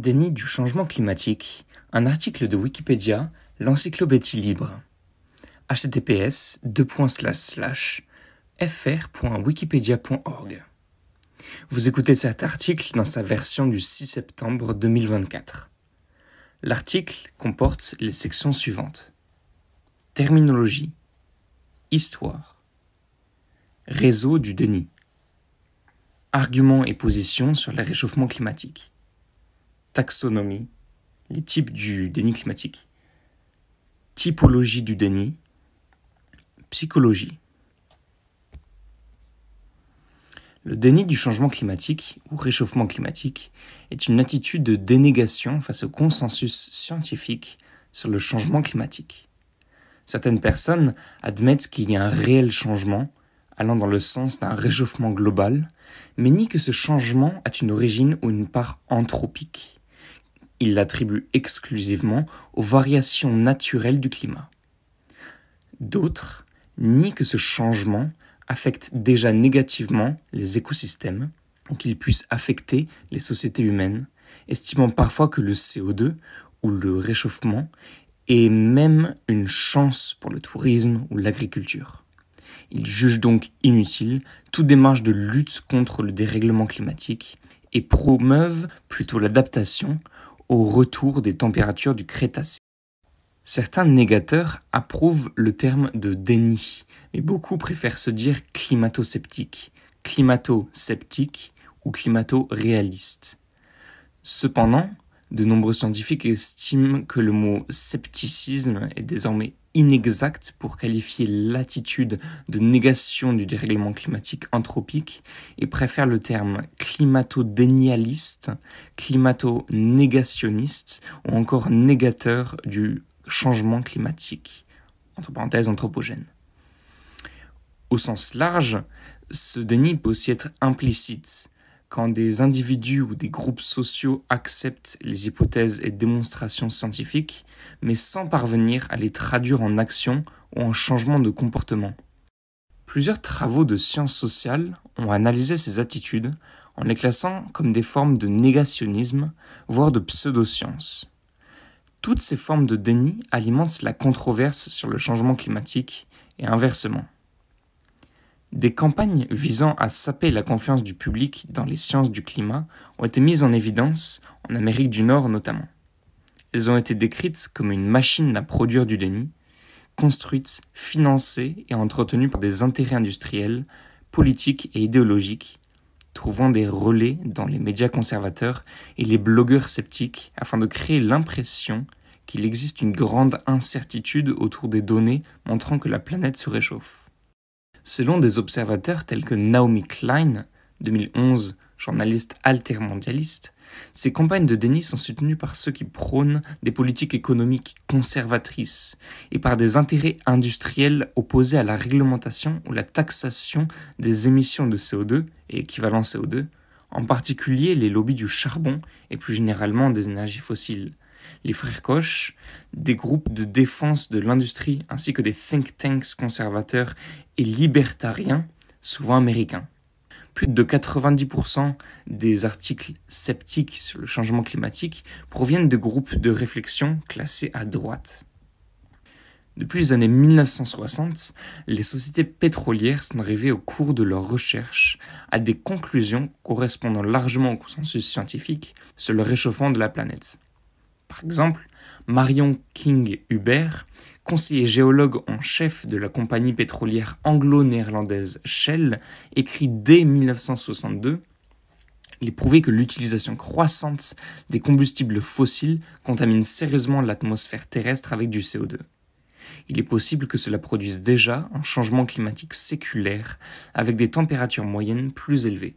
Déni du changement climatique, un article de Wikipédia, l'encyclopédie libre. https fr.wikipedia.org. Vous écoutez cet article dans sa version du 6 septembre 2024. L'article comporte les sections suivantes. Terminologie. Histoire. Réseau du déni. Arguments et positions sur le réchauffement climatique taxonomie, les types du déni climatique, typologie du déni, psychologie. Le déni du changement climatique ou réchauffement climatique est une attitude de dénégation face au consensus scientifique sur le changement climatique. Certaines personnes admettent qu'il y a un réel changement allant dans le sens d'un réchauffement global, mais nient que ce changement a une origine ou une part anthropique. Il l'attribue exclusivement aux variations naturelles du climat. D'autres nient que ce changement affecte déjà négativement les écosystèmes ou qu'il puisse affecter les sociétés humaines, estimant parfois que le CO2 ou le réchauffement est même une chance pour le tourisme ou l'agriculture. Ils jugent donc inutile toute démarche de lutte contre le dérèglement climatique et promeuvent plutôt l'adaptation au retour des températures du Crétacé. Certains négateurs approuvent le terme de déni, mais beaucoup préfèrent se dire climato-sceptique, climato-sceptique ou climato-réaliste. Cependant, de nombreux scientifiques estiment que le mot scepticisme est désormais inexact pour qualifier l'attitude de négation du dérèglement climatique anthropique et préfèrent le terme climato-dénialiste, climato-négationniste ou encore négateur du changement climatique, entre parenthèses anthropogène. Au sens large, ce déni peut aussi être implicite, quand des individus ou des groupes sociaux acceptent les hypothèses et démonstrations scientifiques, mais sans parvenir à les traduire en action ou en changement de comportement. Plusieurs travaux de sciences sociales ont analysé ces attitudes en les classant comme des formes de négationnisme, voire de pseudoscience. Toutes ces formes de déni alimentent la controverse sur le changement climatique et inversement. Des campagnes visant à saper la confiance du public dans les sciences du climat ont été mises en évidence, en Amérique du Nord notamment. Elles ont été décrites comme une machine à produire du déni, construite, financée et entretenue par des intérêts industriels, politiques et idéologiques, trouvant des relais dans les médias conservateurs et les blogueurs sceptiques afin de créer l'impression qu'il existe une grande incertitude autour des données montrant que la planète se réchauffe. Selon des observateurs tels que Naomi Klein, 2011, journaliste altermondialiste, ces campagnes de déni sont soutenues par ceux qui prônent des politiques économiques conservatrices et par des intérêts industriels opposés à la réglementation ou la taxation des émissions de CO2 et équivalent CO2, en particulier les lobbies du charbon et plus généralement des énergies fossiles les frères Koch, des groupes de défense de l'industrie ainsi que des think tanks conservateurs et libertariens, souvent américains. Plus de 90% des articles sceptiques sur le changement climatique proviennent de groupes de réflexion classés à droite. Depuis les années 1960, les sociétés pétrolières sont arrivées au cours de leurs recherches à des conclusions correspondant largement au consensus scientifique sur le réchauffement de la planète. Par exemple, Marion King Hubert, conseiller géologue en chef de la compagnie pétrolière anglo-néerlandaise Shell, écrit dès 1962 il est prouvé que l'utilisation croissante des combustibles fossiles contamine sérieusement l'atmosphère terrestre avec du CO2. Il est possible que cela produise déjà un changement climatique séculaire avec des températures moyennes plus élevées.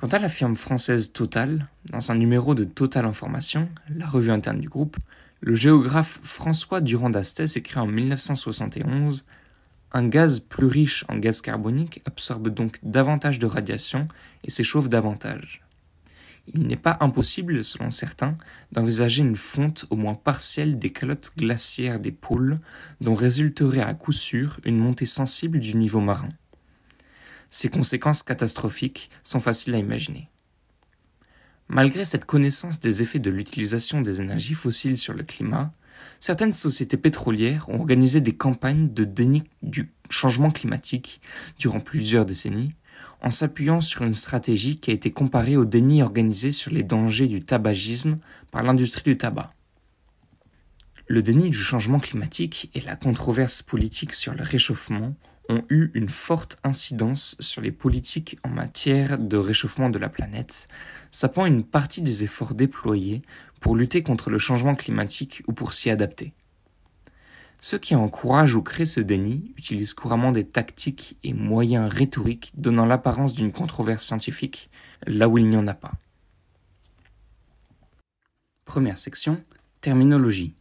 Quant à la firme française Total, dans un numéro de Total Information, la revue interne du groupe, le géographe François Durand d'Astès écrit en 1971 Un gaz plus riche en gaz carbonique absorbe donc davantage de radiation et s'échauffe davantage. Il n'est pas impossible, selon certains, d'envisager une fonte au moins partielle des calottes glaciaires des pôles, dont résulterait à coup sûr une montée sensible du niveau marin. Ses conséquences catastrophiques sont faciles à imaginer. Malgré cette connaissance des effets de l'utilisation des énergies fossiles sur le climat, certaines sociétés pétrolières ont organisé des campagnes de déni du changement climatique durant plusieurs décennies, en s'appuyant sur une stratégie qui a été comparée au déni organisé sur les dangers du tabagisme par l'industrie du tabac. Le déni du changement climatique et la controverse politique sur le réchauffement ont eu une forte incidence sur les politiques en matière de réchauffement de la planète, sapant une partie des efforts déployés pour lutter contre le changement climatique ou pour s'y adapter. Ceux qui encouragent ou créent ce déni utilisent couramment des tactiques et moyens rhétoriques donnant l'apparence d'une controverse scientifique là où il n'y en a pas. Première section, terminologie.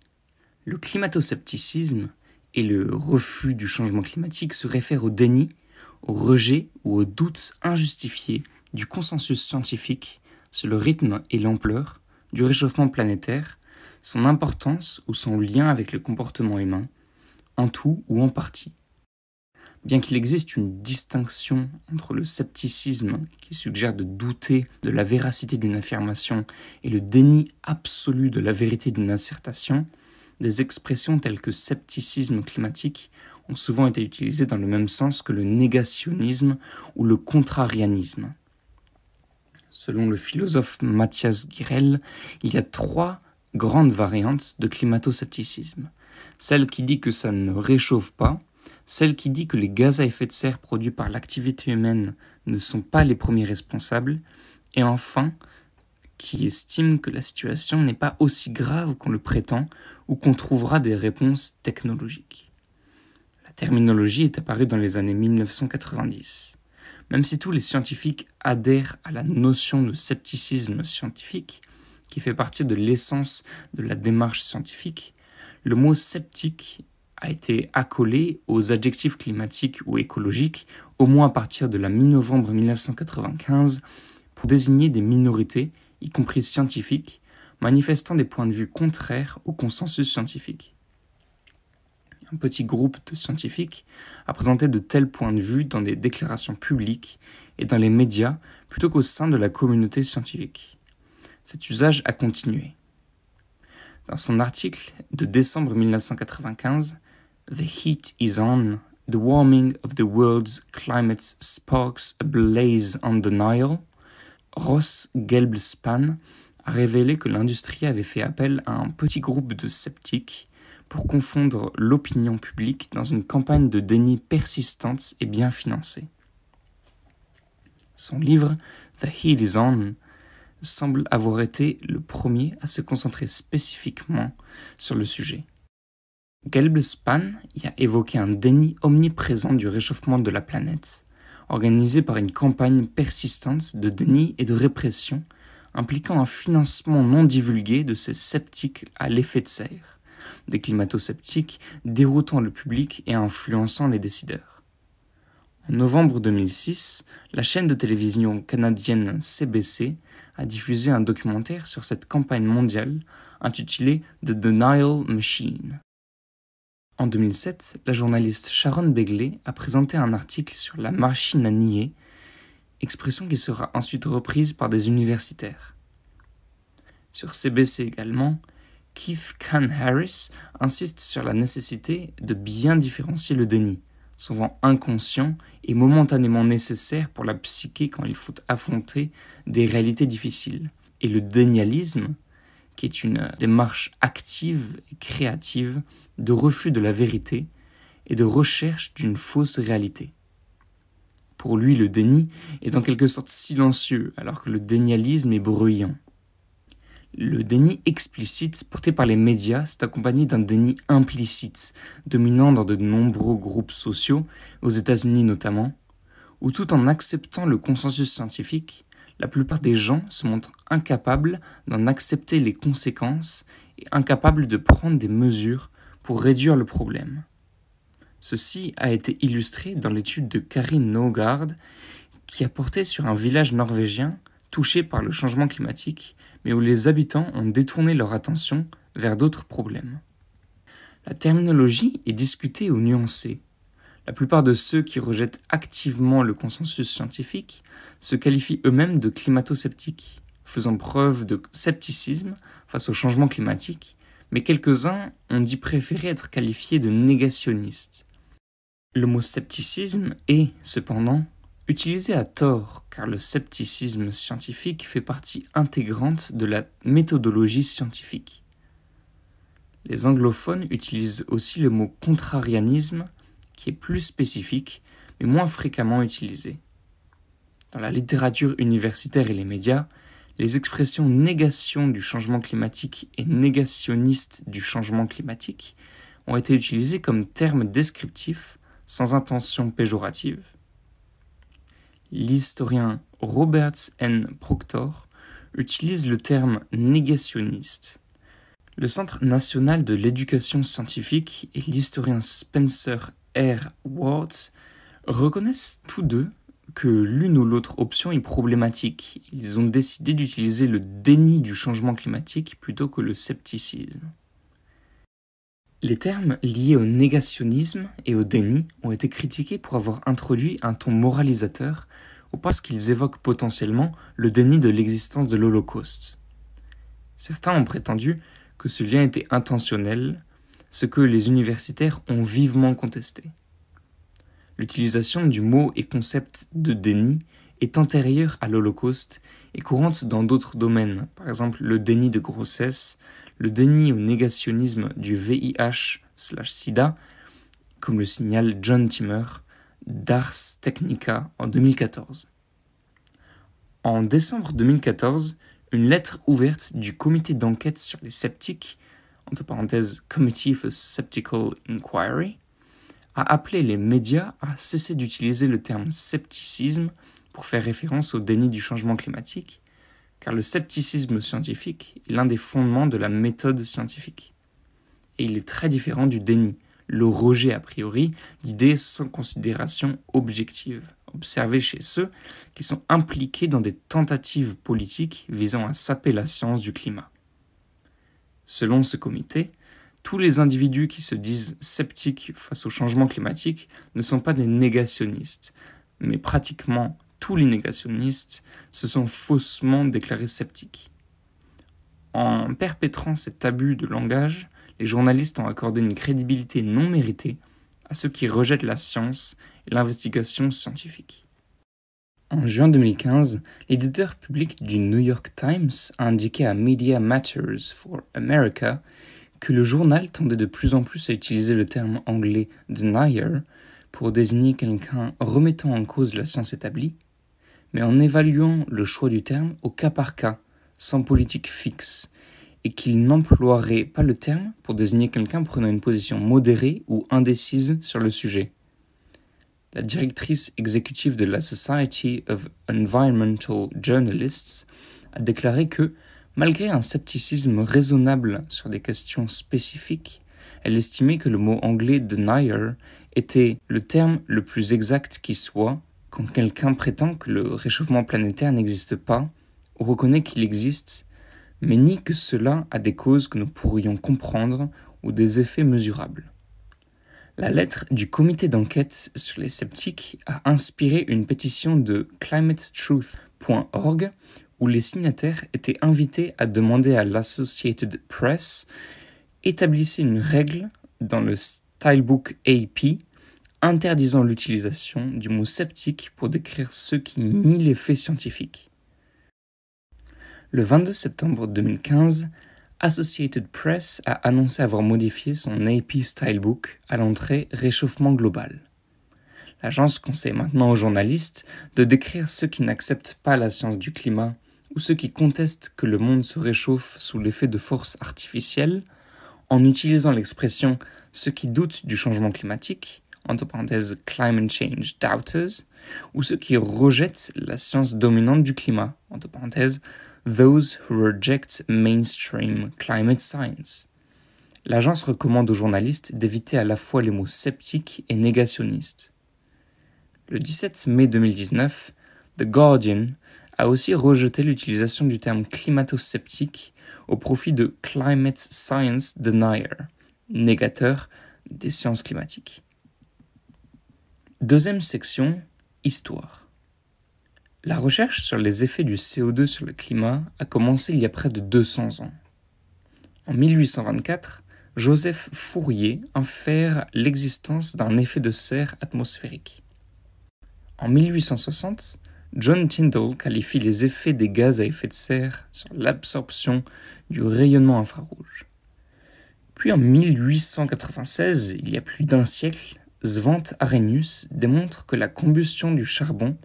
Le climatoscepticisme et le refus du changement climatique se réfère au déni, au rejet ou au doute injustifié du consensus scientifique sur le rythme et l'ampleur du réchauffement planétaire, son importance ou son lien avec le comportement humain, en tout ou en partie. Bien qu'il existe une distinction entre le scepticisme, qui suggère de douter de la véracité d'une affirmation, et le déni absolu de la vérité d'une assertion, des expressions telles que scepticisme climatique ont souvent été utilisées dans le même sens que le négationnisme ou le contrarianisme. Selon le philosophe Mathias Girel, il y a trois grandes variantes de climato-scepticisme. Celle qui dit que ça ne réchauffe pas, celle qui dit que les gaz à effet de serre produits par l'activité humaine ne sont pas les premiers responsables, et enfin qui estiment que la situation n'est pas aussi grave qu'on le prétend ou qu'on trouvera des réponses technologiques. La terminologie est apparue dans les années 1990. Même si tous les scientifiques adhèrent à la notion de scepticisme scientifique, qui fait partie de l'essence de la démarche scientifique, le mot sceptique a été accolé aux adjectifs climatiques ou écologiques au moins à partir de la mi-novembre 1995 pour désigner des minorités y compris scientifiques, manifestant des points de vue contraires au consensus scientifique. Un petit groupe de scientifiques a présenté de tels points de vue dans des déclarations publiques et dans les médias plutôt qu'au sein de la communauté scientifique. Cet usage a continué. Dans son article de décembre 1995, The Heat is On, The Warming of the World's Climate Sparks a Blaze on the Nile, Ross Gelbspan a révélé que l'industrie avait fait appel à un petit groupe de sceptiques pour confondre l'opinion publique dans une campagne de déni persistante et bien financée. Son livre The Heat is On semble avoir été le premier à se concentrer spécifiquement sur le sujet. Gelbspan y a évoqué un déni omniprésent du réchauffement de la planète, organisée par une campagne persistante de déni et de répression, impliquant un financement non divulgué de ces sceptiques à l'effet de serre, des climato-sceptiques déroutant le public et influençant les décideurs. En novembre 2006, la chaîne de télévision canadienne CBC a diffusé un documentaire sur cette campagne mondiale intitulé The Denial Machine. En 2007, la journaliste Sharon Begley a présenté un article sur la machine à nier, expression qui sera ensuite reprise par des universitaires. Sur CBC également, Keith Kahn Harris insiste sur la nécessité de bien différencier le déni, souvent inconscient et momentanément nécessaire pour la psyché quand il faut affronter des réalités difficiles, et le dénialisme, qui est une euh, démarche active et créative de refus de la vérité et de recherche d'une fausse réalité. Pour lui, le déni est en quelque sorte silencieux, alors que le dénialisme est bruyant. Le déni explicite porté par les médias s'est accompagné d'un déni implicite, dominant dans de nombreux groupes sociaux, aux États-Unis notamment, où tout en acceptant le consensus scientifique, la plupart des gens se montrent incapables d'en accepter les conséquences et incapables de prendre des mesures pour réduire le problème. Ceci a été illustré dans l'étude de Karine Nogard qui a porté sur un village norvégien touché par le changement climatique, mais où les habitants ont détourné leur attention vers d'autres problèmes. La terminologie est discutée ou nuancée, la plupart de ceux qui rejettent activement le consensus scientifique se qualifient eux-mêmes de climato-sceptiques, faisant preuve de scepticisme face au changement climatique, mais quelques-uns ont dit préférer être qualifiés de négationnistes. Le mot scepticisme est, cependant, utilisé à tort, car le scepticisme scientifique fait partie intégrante de la méthodologie scientifique. Les anglophones utilisent aussi le mot contrarianisme qui est plus spécifique, mais moins fréquemment utilisé. Dans la littérature universitaire et les médias, les expressions négation du changement climatique et négationniste du changement climatique ont été utilisées comme termes descriptifs sans intention péjorative. L'historien Roberts N. Proctor utilise le terme négationniste. Le Centre national de l'éducation scientifique et l'historien Spencer R. reconnaissent tous deux que l'une ou l'autre option est problématique. Ils ont décidé d'utiliser le déni du changement climatique plutôt que le scepticisme. Les termes liés au négationnisme et au déni ont été critiqués pour avoir introduit un ton moralisateur ou parce qu'ils évoquent potentiellement le déni de l'existence de l'Holocauste. Certains ont prétendu que ce lien était intentionnel ce que les universitaires ont vivement contesté. L'utilisation du mot et concept de déni est antérieure à l'Holocauste et courante dans d'autres domaines, par exemple le déni de grossesse, le déni au négationnisme du VIH/SIDA, comme le signale John Timmer, d'Ars Technica en 2014. En décembre 2014, une lettre ouverte du comité d'enquête sur les sceptiques entre parenthèses, Committee for Sceptical Inquiry, a appelé les médias à cesser d'utiliser le terme scepticisme pour faire référence au déni du changement climatique, car le scepticisme scientifique est l'un des fondements de la méthode scientifique. Et il est très différent du déni, le rejet a priori d'idées sans considération objective, observées chez ceux qui sont impliqués dans des tentatives politiques visant à saper la science du climat. Selon ce comité, tous les individus qui se disent sceptiques face au changement climatique ne sont pas des négationnistes, mais pratiquement tous les négationnistes se sont faussement déclarés sceptiques. En perpétrant cet abus de langage, les journalistes ont accordé une crédibilité non méritée à ceux qui rejettent la science et l'investigation scientifique. En juin 2015, l'éditeur public du New York Times a indiqué à Media Matters for America que le journal tendait de plus en plus à utiliser le terme anglais denier pour désigner quelqu'un remettant en cause la science établie, mais en évaluant le choix du terme au cas par cas, sans politique fixe, et qu'il n'emploierait pas le terme pour désigner quelqu'un prenant une position modérée ou indécise sur le sujet la directrice exécutive de la Society of Environmental Journalists, a déclaré que, malgré un scepticisme raisonnable sur des questions spécifiques, elle estimait que le mot anglais denier était le terme le plus exact qui soit quand quelqu'un prétend que le réchauffement planétaire n'existe pas ou reconnaît qu'il existe, mais nie que cela a des causes que nous pourrions comprendre ou des effets mesurables. La lettre du comité d'enquête sur les sceptiques a inspiré une pétition de climatetruth.org où les signataires étaient invités à demander à l'Associated Press établissez une règle dans le Stylebook AP interdisant l'utilisation du mot sceptique pour décrire ceux qui nient les faits scientifiques. Le 22 septembre 2015, Associated Press a annoncé avoir modifié son AP Stylebook à l'entrée Réchauffement global. L'agence conseille maintenant aux journalistes de décrire ceux qui n'acceptent pas la science du climat ou ceux qui contestent que le monde se réchauffe sous l'effet de forces artificielles en utilisant l'expression ceux qui doutent du changement climatique, entre parenthèses climate change doubters, ou ceux qui rejettent la science dominante du climat, entre parenthèses Those Who Reject Mainstream Climate Science. L'agence recommande aux journalistes d'éviter à la fois les mots sceptiques et négationnistes. Le 17 mai 2019, The Guardian a aussi rejeté l'utilisation du terme climato-sceptique au profit de Climate Science Denier, négateur des sciences climatiques. Deuxième section, histoire. La recherche sur les effets du CO2 sur le climat a commencé il y a près de 200 ans. En 1824, Joseph Fourier infère l'existence d'un effet de serre atmosphérique. En 1860, John Tyndall qualifie les effets des gaz à effet de serre sur l'absorption du rayonnement infrarouge. Puis en 1896, il y a plus d'un siècle, Svante Arrhenius démontre que la combustion du charbon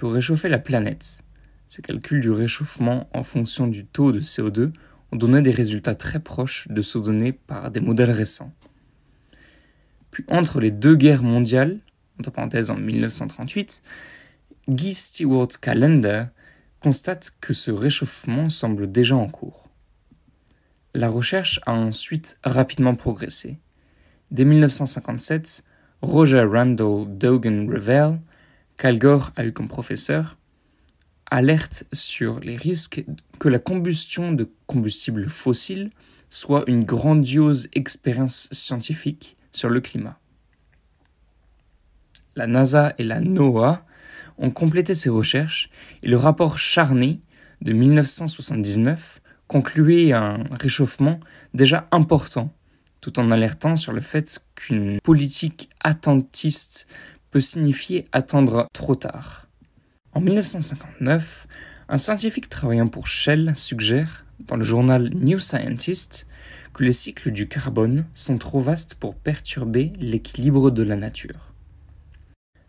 pour réchauffer la planète. Ces calculs du réchauffement en fonction du taux de CO2 ont donné des résultats très proches de ceux donnés par des modèles récents. Puis entre les deux guerres mondiales, entre parenthèses en 1938, Guy Stewart Callender constate que ce réchauffement semble déjà en cours. La recherche a ensuite rapidement progressé. Dès 1957, Roger Randall Dogen Revell Calgor a eu comme professeur, alerte sur les risques que la combustion de combustibles fossiles soit une grandiose expérience scientifique sur le climat. La NASA et la NOAA ont complété ces recherches et le rapport Charney de 1979 concluait un réchauffement déjà important, tout en alertant sur le fait qu'une politique attentiste peut signifier attendre trop tard. En 1959, un scientifique travaillant pour Shell suggère, dans le journal New Scientist, que les cycles du carbone sont trop vastes pour perturber l'équilibre de la nature.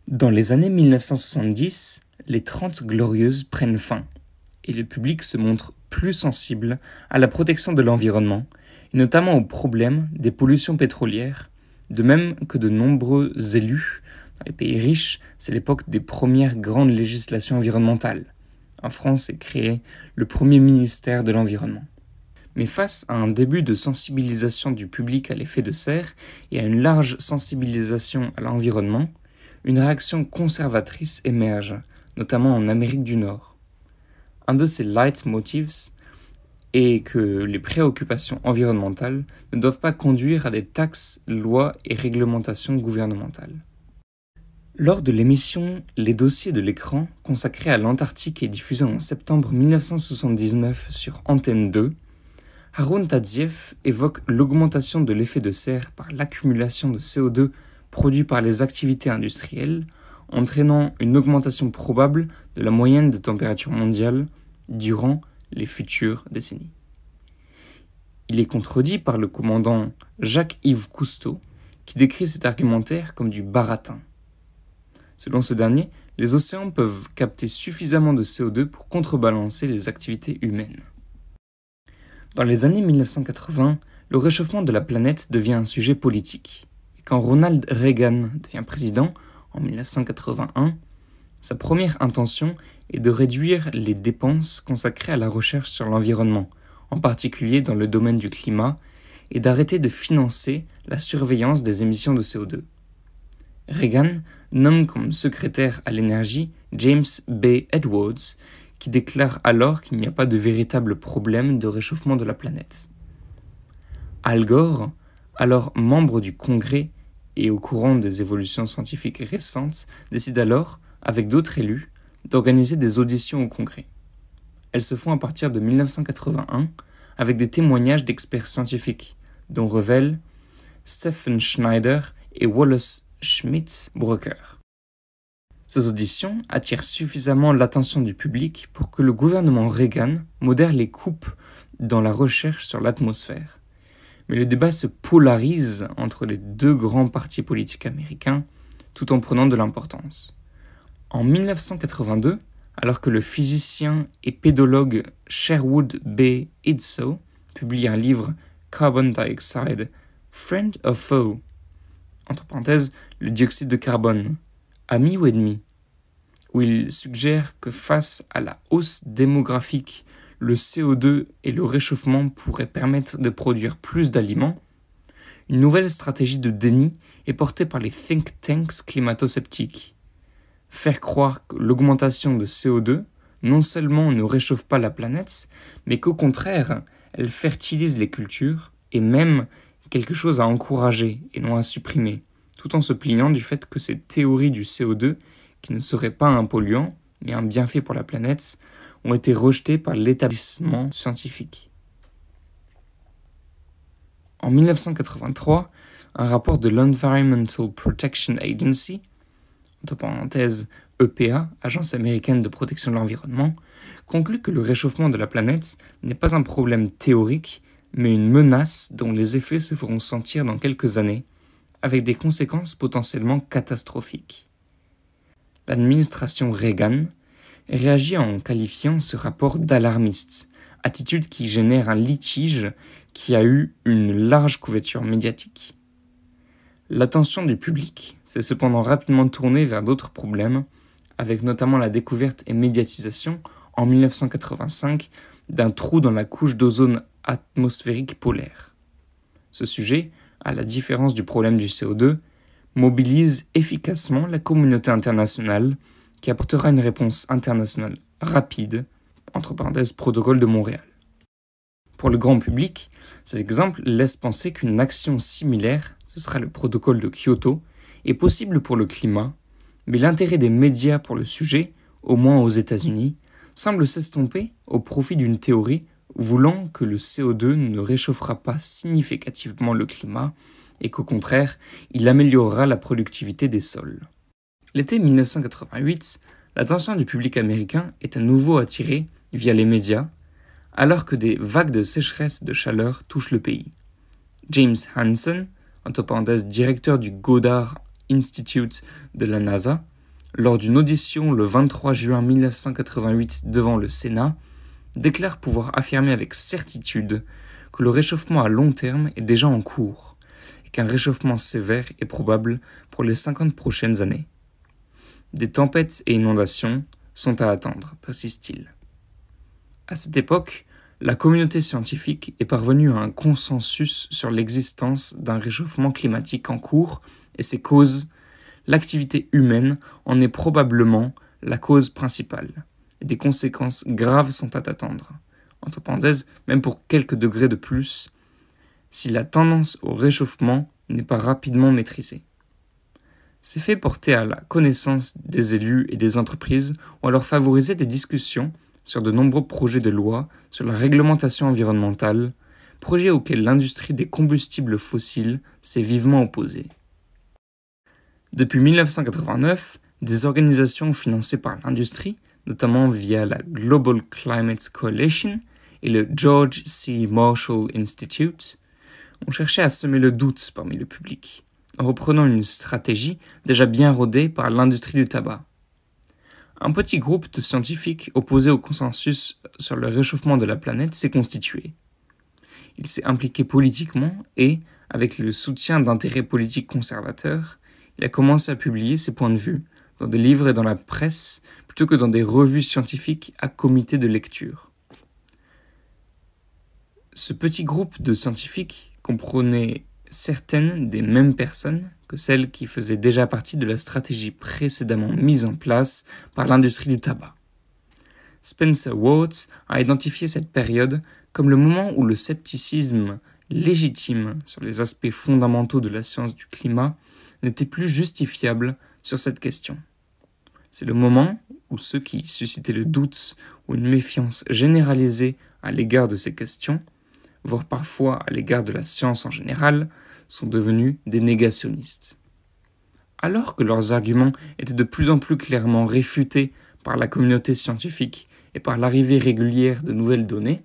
Dans les années 1970, les 30 glorieuses prennent fin, et le public se montre plus sensible à la protection de l'environnement, et notamment aux problèmes des pollutions pétrolières, de même que de nombreux élus les pays riches, c'est l'époque des premières grandes législations environnementales. En France est créé le premier ministère de l'Environnement. Mais face à un début de sensibilisation du public à l'effet de serre et à une large sensibilisation à l'environnement, une réaction conservatrice émerge, notamment en Amérique du Nord. Un de ces motives est que les préoccupations environnementales ne doivent pas conduire à des taxes, lois et réglementations gouvernementales. Lors de l'émission Les dossiers de l'écran, consacrée à l'Antarctique et diffusée en septembre 1979 sur Antenne 2, Haroun Tadziev évoque l'augmentation de l'effet de serre par l'accumulation de CO2 produit par les activités industrielles, entraînant une augmentation probable de la moyenne de température mondiale durant les futures décennies. Il est contredit par le commandant Jacques-Yves Cousteau, qui décrit cet argumentaire comme du baratin. Selon ce dernier, les océans peuvent capter suffisamment de CO2 pour contrebalancer les activités humaines. Dans les années 1980, le réchauffement de la planète devient un sujet politique. Et quand Ronald Reagan devient président, en 1981, sa première intention est de réduire les dépenses consacrées à la recherche sur l'environnement, en particulier dans le domaine du climat, et d'arrêter de financer la surveillance des émissions de CO2. Reagan nomme comme secrétaire à l'énergie James B. Edwards, qui déclare alors qu'il n'y a pas de véritable problème de réchauffement de la planète. Al Gore, alors membre du Congrès et au courant des évolutions scientifiques récentes, décide alors, avec d'autres élus, d'organiser des auditions au Congrès. Elles se font à partir de 1981 avec des témoignages d'experts scientifiques, dont Revell, Stephen Schneider et Wallace Schmidt brucker Ces auditions attirent suffisamment l'attention du public pour que le gouvernement Reagan modère les coupes dans la recherche sur l'atmosphère. Mais le débat se polarise entre les deux grands partis politiques américains tout en prenant de l'importance. En 1982, alors que le physicien et pédologue Sherwood B. Idsow publie un livre Carbon Dioxide, Friend or Foe, entre parenthèses, le dioxyde de carbone, ami ou ennemi, où il suggère que face à la hausse démographique, le CO2 et le réchauffement pourraient permettre de produire plus d'aliments, une nouvelle stratégie de déni est portée par les think tanks climato-sceptiques. Faire croire que l'augmentation de CO2 non seulement ne réchauffe pas la planète, mais qu'au contraire, elle fertilise les cultures et même quelque chose à encourager et non à supprimer, tout en se plaignant du fait que ces théories du CO2, qui ne serait pas un polluant, mais un bienfait pour la planète, ont été rejetées par l'établissement scientifique. En 1983, un rapport de l'Environmental Protection Agency, entre parenthèses EPA, Agence américaine de protection de l'environnement, conclut que le réchauffement de la planète n'est pas un problème théorique, mais une menace dont les effets se feront sentir dans quelques années, avec des conséquences potentiellement catastrophiques. L'administration Reagan réagit en qualifiant ce rapport d'alarmiste, attitude qui génère un litige qui a eu une large couverture médiatique. L'attention du public s'est cependant rapidement tournée vers d'autres problèmes, avec notamment la découverte et médiatisation en 1985 d'un trou dans la couche d'ozone atmosphérique polaire. Ce sujet, à la différence du problème du CO2, mobilise efficacement la communauté internationale qui apportera une réponse internationale rapide, entre parenthèses protocole de Montréal. Pour le grand public, cet exemple laisse penser qu'une action similaire, ce sera le protocole de Kyoto, est possible pour le climat, mais l'intérêt des médias pour le sujet, au moins aux États-Unis, semble s'estomper au profit d'une théorie voulant que le CO2 ne réchauffera pas significativement le climat et qu'au contraire, il améliorera la productivité des sols. L'été 1988, l'attention du public américain est à nouveau attirée, via les médias, alors que des vagues de sécheresse de chaleur touchent le pays. James Hansen, entrepreneur directeur du Goddard Institute de la NASA, lors d'une audition le 23 juin 1988 devant le Sénat, déclare pouvoir affirmer avec certitude que le réchauffement à long terme est déjà en cours et qu'un réchauffement sévère est probable pour les 50 prochaines années. Des tempêtes et inondations sont à attendre, persiste t il À cette époque, la communauté scientifique est parvenue à un consensus sur l'existence d'un réchauffement climatique en cours et ses causes. L'activité humaine en est probablement la cause principale des conséquences graves sont à attendre. Entre parenthèses, même pour quelques degrés de plus, si la tendance au réchauffement n'est pas rapidement maîtrisée. Ces faits portés à la connaissance des élus et des entreprises ont alors favorisé des discussions sur de nombreux projets de loi sur la réglementation environnementale, projets auxquels l'industrie des combustibles fossiles s'est vivement opposée. Depuis 1989, des organisations financées par l'industrie notamment via la Global Climate Coalition et le George C. Marshall Institute, ont cherché à semer le doute parmi le public, en reprenant une stratégie déjà bien rodée par l'industrie du tabac. Un petit groupe de scientifiques opposés au consensus sur le réchauffement de la planète s'est constitué. Il s'est impliqué politiquement et, avec le soutien d'intérêts politiques conservateurs, il a commencé à publier ses points de vue dans des livres et dans la presse plutôt que dans des revues scientifiques à comité de lecture. Ce petit groupe de scientifiques comprenait certaines des mêmes personnes que celles qui faisaient déjà partie de la stratégie précédemment mise en place par l'industrie du tabac. Spencer Watts a identifié cette période comme le moment où le scepticisme légitime sur les aspects fondamentaux de la science du climat n'était plus justifiable sur cette question. C'est le moment ou ceux qui suscitaient le doute ou une méfiance généralisée à l'égard de ces questions, voire parfois à l'égard de la science en général, sont devenus des négationnistes. Alors que leurs arguments étaient de plus en plus clairement réfutés par la communauté scientifique et par l'arrivée régulière de nouvelles données,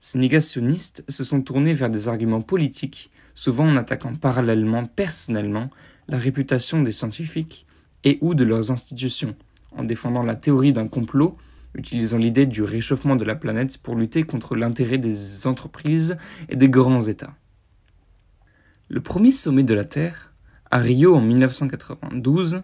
ces négationnistes se sont tournés vers des arguments politiques, souvent en attaquant parallèlement personnellement la réputation des scientifiques et ou de leurs institutions, en défendant la théorie d'un complot, utilisant l'idée du réchauffement de la planète pour lutter contre l'intérêt des entreprises et des grands États. Le premier sommet de la Terre, à Rio en 1992,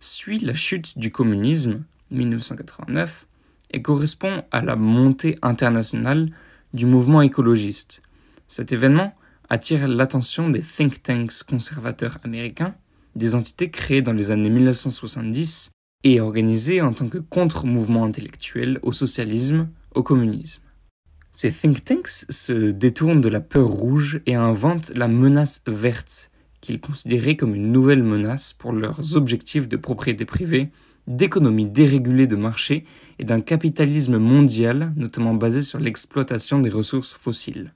suit la chute du communisme 1989 et correspond à la montée internationale du mouvement écologiste. Cet événement attire l'attention des think tanks conservateurs américains, des entités créées dans les années 1970 et organisé en tant que contre-mouvement intellectuel au socialisme, au communisme. Ces think tanks se détournent de la peur rouge et inventent la menace verte, qu'ils considéraient comme une nouvelle menace pour leurs objectifs de propriété privée, d'économie dérégulée de marché et d'un capitalisme mondial, notamment basé sur l'exploitation des ressources fossiles.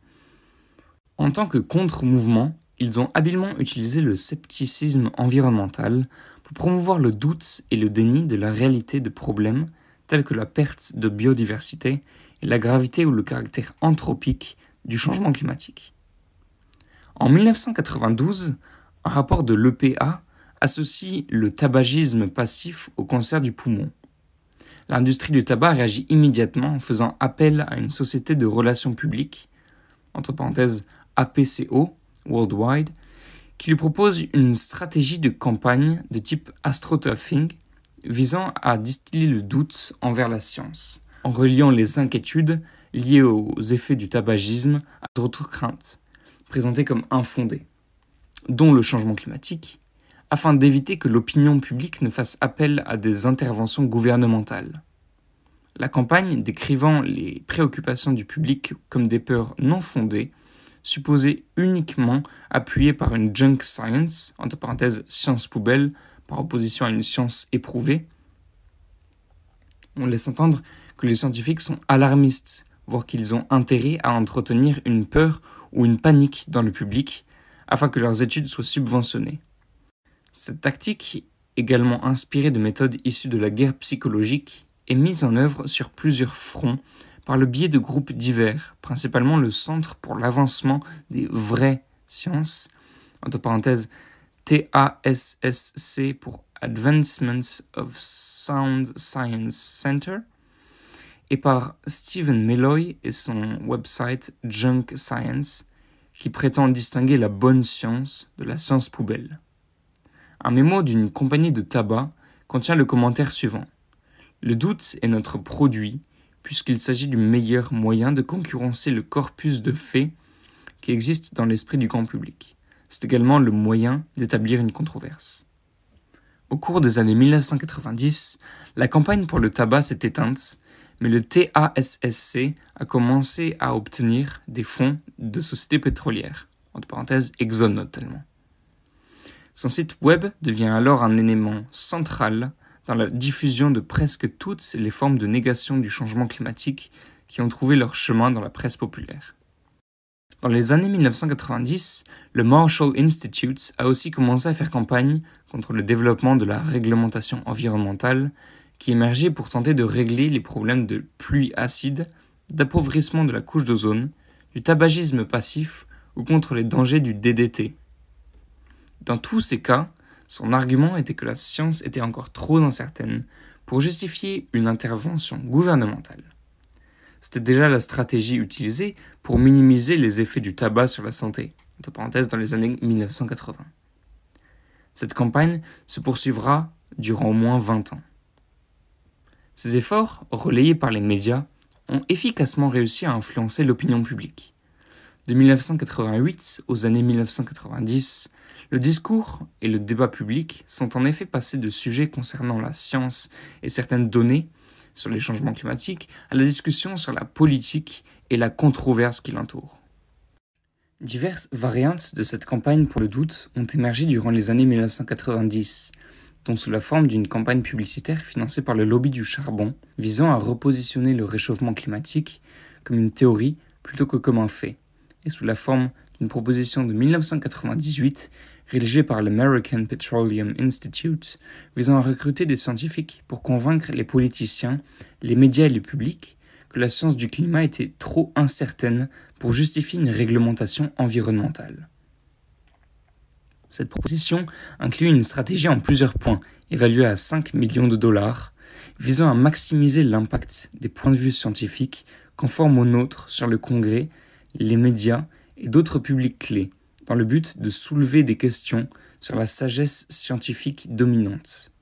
En tant que contre-mouvement, ils ont habilement utilisé le scepticisme environnemental pour promouvoir le doute et le déni de la réalité de problèmes tels que la perte de biodiversité et la gravité ou le caractère anthropique du changement climatique. En 1992, un rapport de l'EPA associe le tabagisme passif au cancer du poumon. L'industrie du tabac réagit immédiatement en faisant appel à une société de relations publiques, entre parenthèses APCO, Worldwide, qui lui propose une stratégie de campagne de type astroturfing visant à distiller le doute envers la science, en reliant les inquiétudes liées aux effets du tabagisme à d'autres craintes, présentées comme infondées, dont le changement climatique, afin d'éviter que l'opinion publique ne fasse appel à des interventions gouvernementales. La campagne, décrivant les préoccupations du public comme des peurs non fondées, supposée uniquement appuyée par une junk science, entre parenthèses science poubelle, par opposition à une science éprouvée. On laisse entendre que les scientifiques sont alarmistes, voire qu'ils ont intérêt à entretenir une peur ou une panique dans le public, afin que leurs études soient subventionnées. Cette tactique, également inspirée de méthodes issues de la guerre psychologique, est mise en œuvre sur plusieurs fronts par le biais de groupes divers, principalement le Centre pour l'avancement des vraies sciences, entre parenthèses TASSC pour Advancements of Sound Science Center, et par Stephen Melloy et son website Junk Science, qui prétend distinguer la bonne science de la science poubelle. Un mémo d'une compagnie de tabac contient le commentaire suivant. Le doute est notre produit puisqu'il s'agit du meilleur moyen de concurrencer le corpus de faits qui existe dans l'esprit du grand public. C'est également le moyen d'établir une controverse. Au cours des années 1990, la campagne pour le tabac s'est éteinte, mais le TASSC a commencé à obtenir des fonds de sociétés pétrolières, entre parenthèses Exxon notamment. Son site web devient alors un élément central dans la diffusion de presque toutes les formes de négation du changement climatique qui ont trouvé leur chemin dans la presse populaire. Dans les années 1990, le Marshall Institute a aussi commencé à faire campagne contre le développement de la réglementation environnementale qui émergeait pour tenter de régler les problèmes de pluie acide, d'appauvrissement de la couche d'ozone, du tabagisme passif ou contre les dangers du DDT. Dans tous ces cas, son argument était que la science était encore trop incertaine pour justifier une intervention gouvernementale. C'était déjà la stratégie utilisée pour minimiser les effets du tabac sur la santé, de parenthèse dans les années 1980. Cette campagne se poursuivra durant au moins 20 ans. Ces efforts, relayés par les médias, ont efficacement réussi à influencer l'opinion publique. De 1988 aux années 1990, le discours et le débat public sont en effet passés de sujets concernant la science et certaines données sur les changements climatiques à la discussion sur la politique et la controverse qui l'entoure. Diverses variantes de cette campagne pour le doute ont émergé durant les années 1990, dont sous la forme d'une campagne publicitaire financée par le lobby du charbon, visant à repositionner le réchauffement climatique comme une théorie plutôt que comme un fait, et sous la forme d'une proposition de 1998 rédigé par l'American Petroleum Institute, visant à recruter des scientifiques pour convaincre les politiciens, les médias et le public que la science du climat était trop incertaine pour justifier une réglementation environnementale. Cette proposition inclut une stratégie en plusieurs points, évaluée à 5 millions de dollars, visant à maximiser l'impact des points de vue scientifiques conformes aux nôtres sur le Congrès, les médias et d'autres publics clés, dans le but de soulever des questions sur la sagesse scientifique dominante.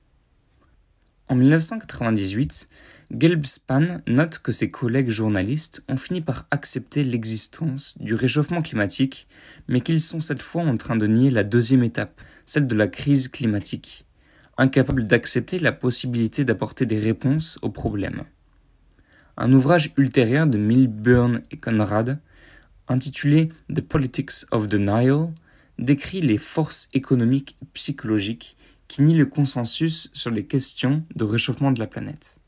En 1998, Gelbspan note que ses collègues journalistes ont fini par accepter l'existence du réchauffement climatique, mais qu'ils sont cette fois en train de nier la deuxième étape, celle de la crise climatique, incapables d'accepter la possibilité d'apporter des réponses aux problèmes. Un ouvrage ultérieur de Milburn et Conrad intitulé The Politics of the Nile, décrit les forces économiques et psychologiques qui nient le consensus sur les questions de réchauffement de la planète.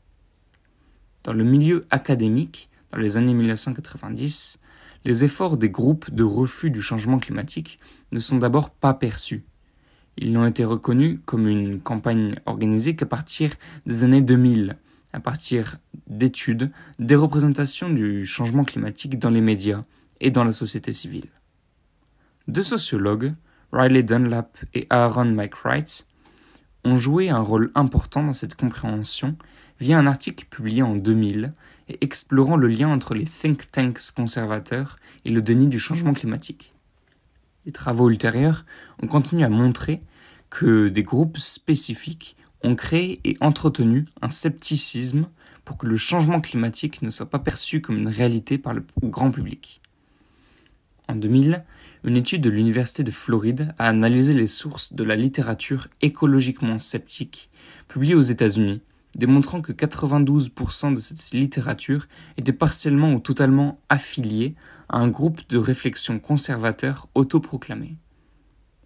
Dans le milieu académique, dans les années 1990, les efforts des groupes de refus du changement climatique ne sont d'abord pas perçus. Ils n'ont été reconnus comme une campagne organisée qu'à partir des années 2000, à partir d'études, des représentations du changement climatique dans les médias, et dans la société civile. Deux sociologues, Riley Dunlap et Aaron Wright, ont joué un rôle important dans cette compréhension via un article publié en 2000 et explorant le lien entre les think tanks conservateurs et le déni du changement climatique. Des travaux ultérieurs ont continué à montrer que des groupes spécifiques ont créé et entretenu un scepticisme pour que le changement climatique ne soit pas perçu comme une réalité par le grand public. En 2000, une étude de l'Université de Floride a analysé les sources de la littérature écologiquement sceptique publiée aux États-Unis, démontrant que 92% de cette littérature était partiellement ou totalement affiliée à un groupe de réflexion conservateur autoproclamé.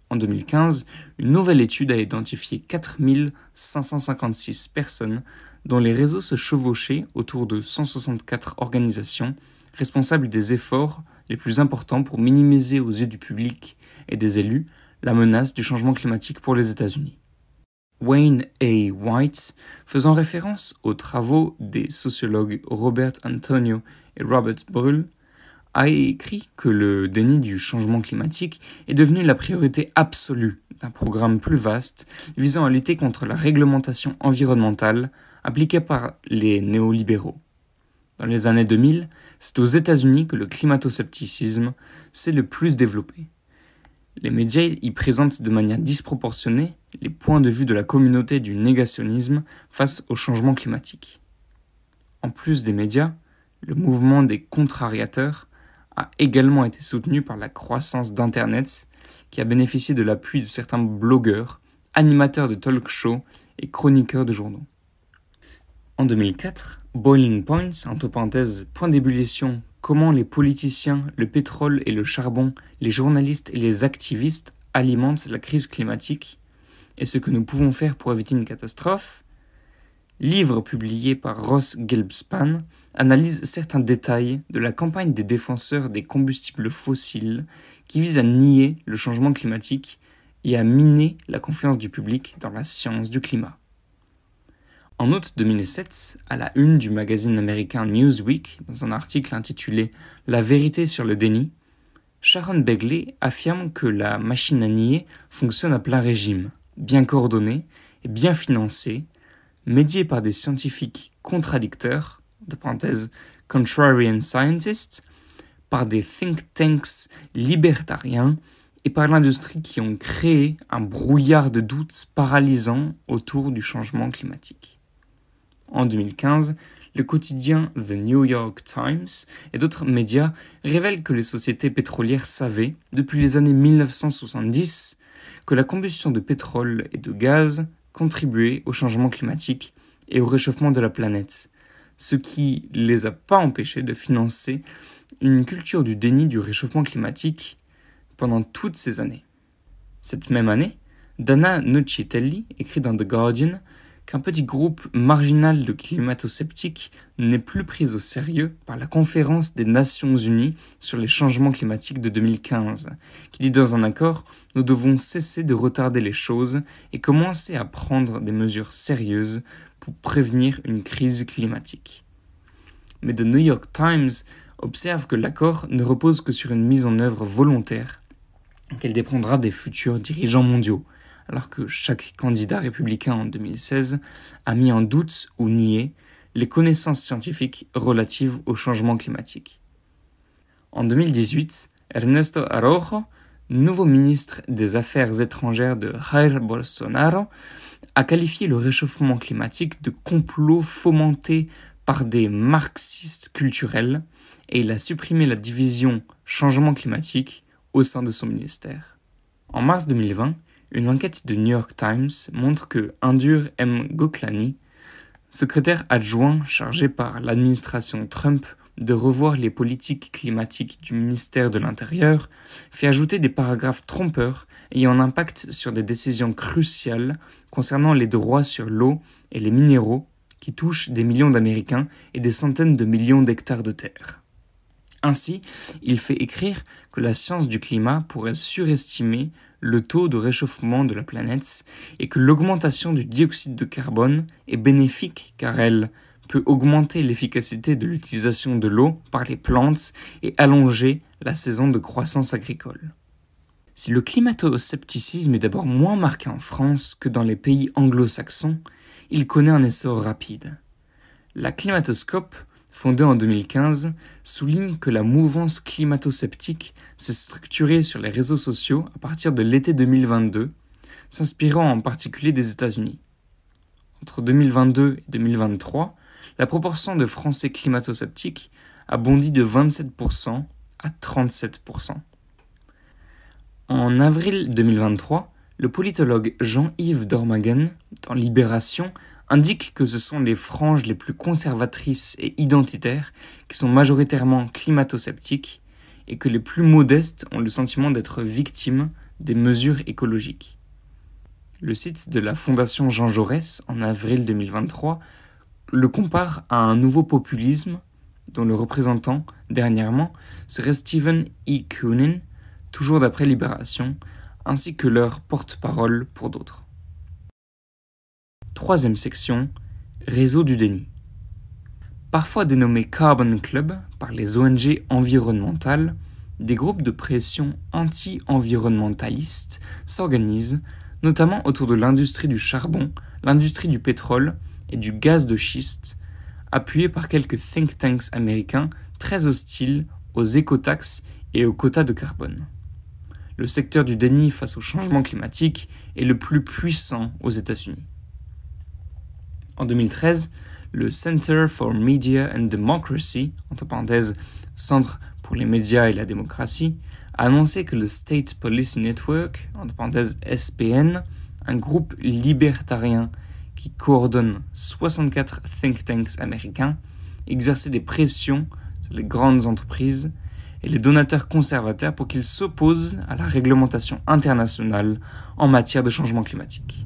En 2015, une nouvelle étude a identifié 4556 personnes dont les réseaux se chevauchaient autour de 164 organisations responsables des efforts les plus importants pour minimiser aux yeux du public et des élus la menace du changement climatique pour les États-Unis. Wayne A. White, faisant référence aux travaux des sociologues Robert Antonio et Robert Brull, a écrit que le déni du changement climatique est devenu la priorité absolue d'un programme plus vaste visant à lutter contre la réglementation environnementale appliquée par les néolibéraux. Dans les années 2000, c'est aux États-Unis que le climato-scepticisme s'est le plus développé. Les médias y présentent de manière disproportionnée les points de vue de la communauté du négationnisme face au changement climatique. En plus des médias, le mouvement des contrariateurs a également été soutenu par la croissance d'Internet, qui a bénéficié de l'appui de certains blogueurs, animateurs de talk shows et chroniqueurs de journaux. En 2004, Boiling Points, entre parenthèses, point d'ébullition, comment les politiciens, le pétrole et le charbon, les journalistes et les activistes alimentent la crise climatique et ce que nous pouvons faire pour éviter une catastrophe, livre publié par Ross Gelbspan analyse certains détails de la campagne des défenseurs des combustibles fossiles qui vise à nier le changement climatique et à miner la confiance du public dans la science du climat. En août 2007, à la une du magazine américain Newsweek, dans un article intitulé La vérité sur le déni, Sharon Begley affirme que la machine à nier fonctionne à plein régime, bien coordonnée et bien financée, médiée par des scientifiques contradicteurs, de parenthèse, contrarian scientists, par des think tanks libertariens et par l'industrie qui ont créé un brouillard de doutes paralysant autour du changement climatique. En 2015, le quotidien The New York Times et d'autres médias révèlent que les sociétés pétrolières savaient, depuis les années 1970, que la combustion de pétrole et de gaz contribuait au changement climatique et au réchauffement de la planète, ce qui les a pas empêchés de financer une culture du déni du réchauffement climatique pendant toutes ces années. Cette même année, Dana Nocitelli écrit dans The Guardian qu'un petit groupe marginal de climato-sceptiques n'est plus pris au sérieux par la conférence des Nations Unies sur les changements climatiques de 2015, qui dit dans un accord Nous devons cesser de retarder les choses et commencer à prendre des mesures sérieuses pour prévenir une crise climatique. Mais The New York Times observe que l'accord ne repose que sur une mise en œuvre volontaire, qu'elle dépendra des futurs dirigeants mondiaux alors que chaque candidat républicain en 2016 a mis en doute ou nié les connaissances scientifiques relatives au changement climatique. En 2018, Ernesto Arojo, nouveau ministre des Affaires étrangères de Jair Bolsonaro, a qualifié le réchauffement climatique de complot fomenté par des marxistes culturels et il a supprimé la division changement climatique au sein de son ministère. En mars 2020, une enquête du New York Times montre que Indur M. Goklani, secrétaire adjoint chargé par l'administration Trump de revoir les politiques climatiques du ministère de l'Intérieur, fait ajouter des paragraphes trompeurs ayant un impact sur des décisions cruciales concernant les droits sur l'eau et les minéraux qui touchent des millions d'Américains et des centaines de millions d'hectares de terre. Ainsi, il fait écrire que la science du climat pourrait surestimer le taux de réchauffement de la planète et que l'augmentation du dioxyde de carbone est bénéfique car elle peut augmenter l'efficacité de l'utilisation de l'eau par les plantes et allonger la saison de croissance agricole. Si le climato-scepticisme est d'abord moins marqué en France que dans les pays anglo-saxons, il connaît un essor rapide. La climatoscope fondée en 2015, souligne que la mouvance climato-sceptique s'est structurée sur les réseaux sociaux à partir de l'été 2022, s'inspirant en particulier des États-Unis. Entre 2022 et 2023, la proportion de Français climato-sceptiques a bondi de 27% à 37%. En avril 2023, le politologue Jean-Yves Dormagen, dans Libération, indique que ce sont les franges les plus conservatrices et identitaires qui sont majoritairement climato-sceptiques et que les plus modestes ont le sentiment d'être victimes des mesures écologiques. Le site de la Fondation Jean Jaurès, en avril 2023, le compare à un nouveau populisme dont le représentant, dernièrement, serait Stephen E. Koonin, toujours d'après Libération, ainsi que leur porte-parole pour d'autres. Troisième section, réseau du déni. Parfois dénommé « Carbon Club par les ONG environnementales, des groupes de pression anti-environnementalistes s'organisent, notamment autour de l'industrie du charbon, l'industrie du pétrole et du gaz de schiste, appuyés par quelques think tanks américains très hostiles aux écotaxes et aux quotas de carbone. Le secteur du déni face au changement climatique est le plus puissant aux États-Unis. En 2013, le Center for Media and Democracy, entre parenthèses Centre pour les médias et la démocratie, a annoncé que le State Police Network, entre parenthèses SPN, un groupe libertarien qui coordonne 64 think tanks américains, exerçait des pressions sur les grandes entreprises et les donateurs conservateurs pour qu'ils s'opposent à la réglementation internationale en matière de changement climatique.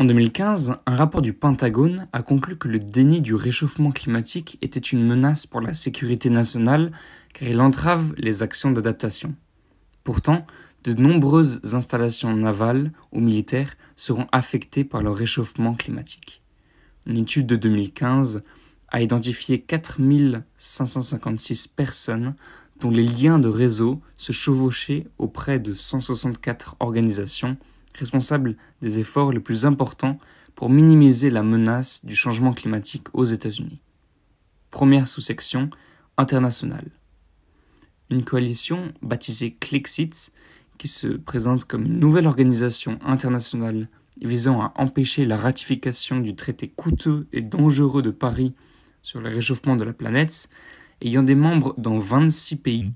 En 2015, un rapport du Pentagone a conclu que le déni du réchauffement climatique était une menace pour la sécurité nationale car il entrave les actions d'adaptation. Pourtant, de nombreuses installations navales ou militaires seront affectées par le réchauffement climatique. Une étude de 2015 a identifié 4556 personnes dont les liens de réseau se chevauchaient auprès de 164 organisations responsable des efforts les plus importants pour minimiser la menace du changement climatique aux États-Unis. Première sous-section internationale. Une coalition baptisée Clixit, qui se présente comme une nouvelle organisation internationale visant à empêcher la ratification du traité coûteux et dangereux de Paris sur le réchauffement de la planète, ayant des membres dans 26 pays.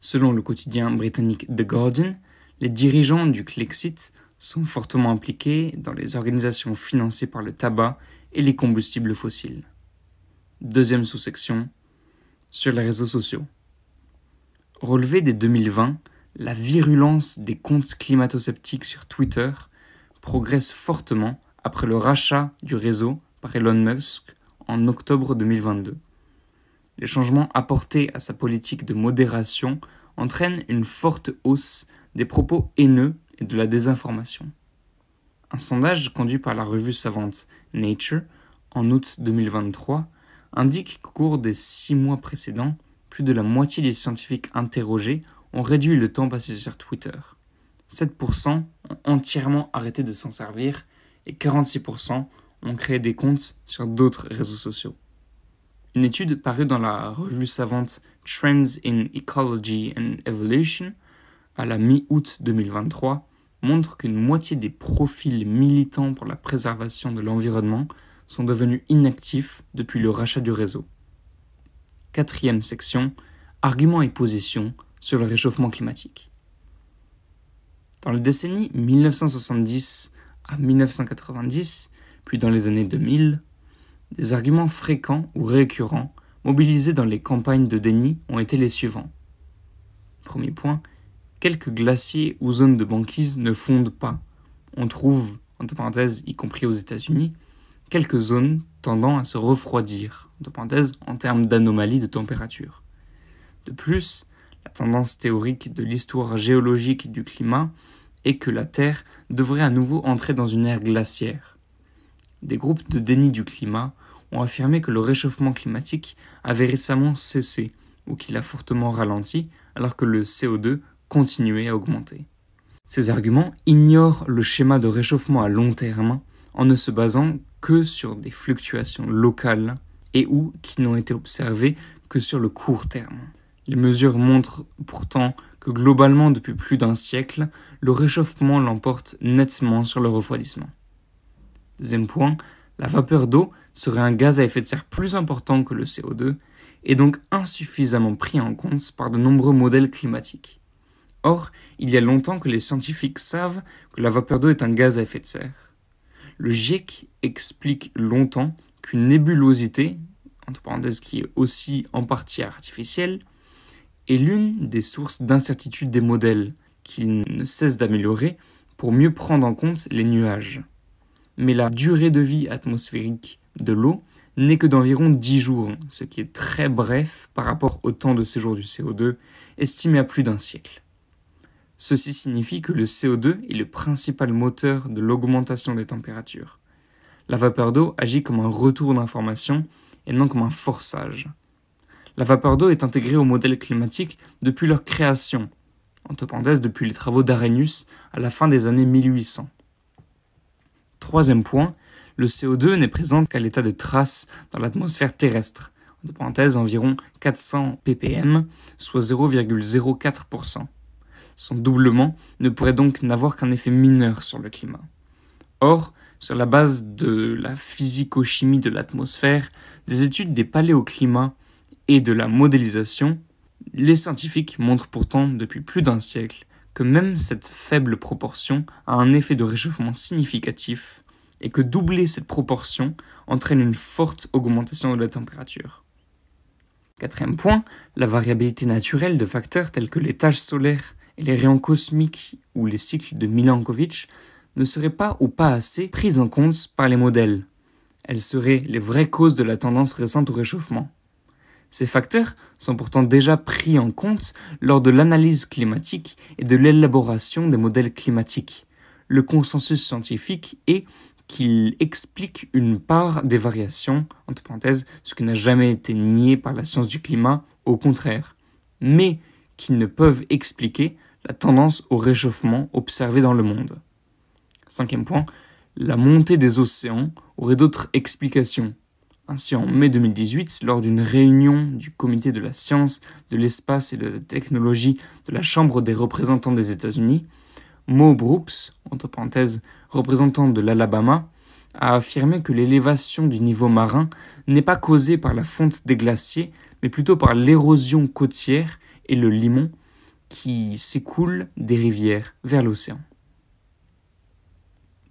Selon le quotidien britannique The Guardian, les dirigeants du Clexit sont fortement impliqués dans les organisations financées par le tabac et les combustibles fossiles. Deuxième sous-section, sur les réseaux sociaux. Relevé dès 2020, la virulence des comptes climato-sceptiques sur Twitter progresse fortement après le rachat du réseau par Elon Musk en octobre 2022. Les changements apportés à sa politique de modération entraînent une forte hausse des propos haineux et de la désinformation. Un sondage conduit par la revue savante Nature en août 2023 indique qu'au cours des six mois précédents, plus de la moitié des scientifiques interrogés ont réduit le temps passé sur Twitter. 7% ont entièrement arrêté de s'en servir et 46% ont créé des comptes sur d'autres réseaux sociaux. Une étude parue dans la revue savante Trends in Ecology and Evolution à la mi-août 2023 montre qu'une moitié des profils militants pour la préservation de l'environnement sont devenus inactifs depuis le rachat du réseau. Quatrième section, arguments et positions sur le réchauffement climatique. Dans les décennies 1970 à 1990, puis dans les années 2000, des arguments fréquents ou récurrents mobilisés dans les campagnes de déni ont été les suivants. Premier point, quelques glaciers ou zones de banquise ne fondent pas. On trouve, entre parenthèses, y compris aux États-Unis, quelques zones tendant à se refroidir, entre parenthèses, en termes d'anomalies de température. De plus, la tendance théorique de l'histoire géologique du climat est que la Terre devrait à nouveau entrer dans une ère glaciaire. Des groupes de déni du climat ont affirmé que le réchauffement climatique avait récemment cessé ou qu'il a fortement ralenti alors que le CO2 continuer à augmenter. Ces arguments ignorent le schéma de réchauffement à long terme en ne se basant que sur des fluctuations locales et ou qui n'ont été observées que sur le court terme. Les mesures montrent pourtant que globalement depuis plus d'un siècle, le réchauffement l'emporte nettement sur le refroidissement. Deuxième point, la vapeur d'eau serait un gaz à effet de serre plus important que le CO2 et donc insuffisamment pris en compte par de nombreux modèles climatiques. Or, il y a longtemps que les scientifiques savent que la vapeur d'eau est un gaz à effet de serre. Le GIEC explique longtemps qu'une nébulosité, entre parenthèses qui est aussi en partie artificielle, est l'une des sources d'incertitude des modèles, qu'il ne cesse d'améliorer pour mieux prendre en compte les nuages. Mais la durée de vie atmosphérique de l'eau n'est que d'environ 10 jours, ce qui est très bref par rapport au temps de séjour du CO2, estimé à plus d'un siècle. Ceci signifie que le CO2 est le principal moteur de l'augmentation des températures. La vapeur d'eau agit comme un retour d'information et non comme un forçage. La vapeur d'eau est intégrée au modèle climatique depuis leur création, entre parenthèses depuis les travaux d'Arrhenius à la fin des années 1800. Troisième point, le CO2 n'est présent qu'à l'état de trace dans l'atmosphère terrestre, entre parenthèses environ 400 ppm, soit 0,04% son doublement ne pourrait donc n'avoir qu'un effet mineur sur le climat. Or, sur la base de la physico-chimie de l'atmosphère, des études des paléoclimats et de la modélisation, les scientifiques montrent pourtant depuis plus d'un siècle que même cette faible proportion a un effet de réchauffement significatif et que doubler cette proportion entraîne une forte augmentation de la température. Quatrième point, la variabilité naturelle de facteurs tels que les taches solaires les rayons cosmiques ou les cycles de Milankovitch ne seraient pas ou pas assez prises en compte par les modèles. Elles seraient les vraies causes de la tendance récente au réchauffement. Ces facteurs sont pourtant déjà pris en compte lors de l'analyse climatique et de l'élaboration des modèles climatiques. Le consensus scientifique est qu'il explique une part des variations, entre parenthèses, ce qui n'a jamais été nié par la science du climat, au contraire. Mais qui ne peuvent expliquer la tendance au réchauffement observée dans le monde. Cinquième point, la montée des océans aurait d'autres explications. Ainsi, en mai 2018, lors d'une réunion du comité de la science, de l'espace et de la technologie de la Chambre des représentants des États-Unis, Mo Brooks, entre parenthèses, représentant de l'Alabama, a affirmé que l'élévation du niveau marin n'est pas causée par la fonte des glaciers, mais plutôt par l'érosion côtière et le Limon qui s'écoule des rivières vers l'océan.